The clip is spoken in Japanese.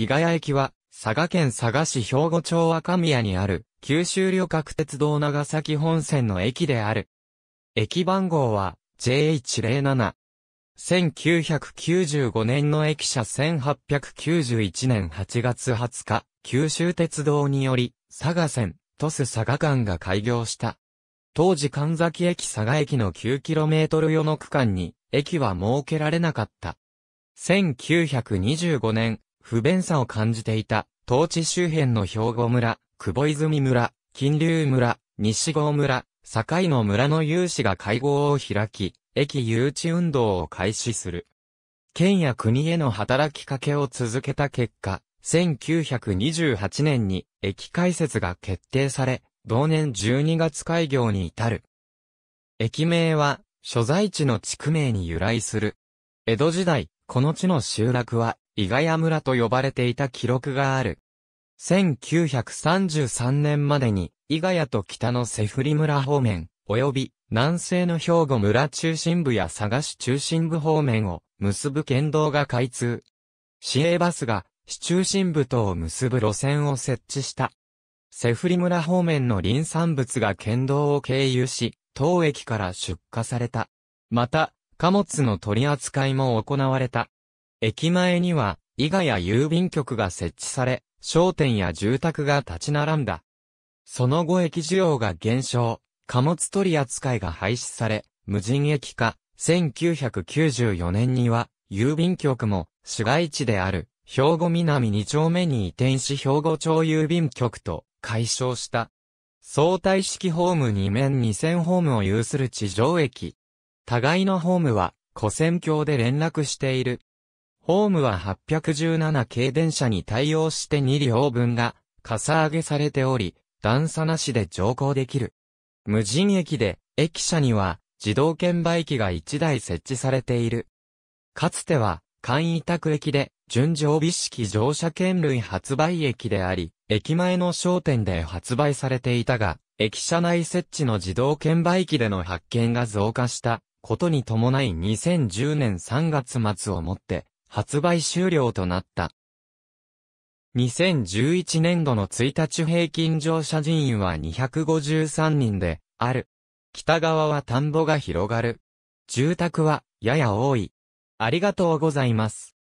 伊賀屋駅は、佐賀県佐賀市兵庫町赤宮にある、九州旅客鉄道長崎本線の駅である。駅番号は、j h 0 7 1995年の駅舎1891年8月20日、九州鉄道により、佐賀線、鳥栖佐賀間が開業した。当時神崎駅佐賀駅の 9km 余の区間に、駅は設けられなかった。1925年、不便さを感じていた、当地周辺の兵庫村、久保泉村、金龍村、西郷村、境の村の有志が会合を開き、駅誘致運動を開始する。県や国への働きかけを続けた結果、1928年に駅開設が決定され、同年12月開業に至る。駅名は、所在地の地区名に由来する。江戸時代、この地の集落は、伊賀屋村と呼ばれていた記録がある。1933年までに、伊賀屋と北のセフリ村方面、及び南西の兵庫村中心部や佐賀市中心部方面を結ぶ県道が開通。市営バスが市中心部とを結ぶ路線を設置した。セフリ村方面の林産物が県道を経由し、当駅から出荷された。また、貨物の取り扱いも行われた。駅前には、伊賀や郵便局が設置され、商店や住宅が立ち並んだ。その後駅需要が減少、貨物取り扱いが廃止され、無人駅化、1994年には、郵便局も、市街地である、兵庫南2丁目に移転し兵庫町郵便局と、解消した。相対式ホーム2面2000ホームを有する地上駅。互いのホームは、古戦橋で連絡している。ホームは817系電車に対応して2両分が、かさ上げされており、段差なしで乗降できる。無人駅で、駅舎には、自動券売機が1台設置されている。かつては、簡易宅駅で、純常備式乗車券類発売駅であり、駅前の商店で発売されていたが、駅舎内設置の自動券売機での発見が増加したことに伴い2010年3月末をもって、発売終了となった。2011年度の1日平均乗車人員は253人で、ある。北側は田んぼが広がる。住宅は、やや多い。ありがとうございます。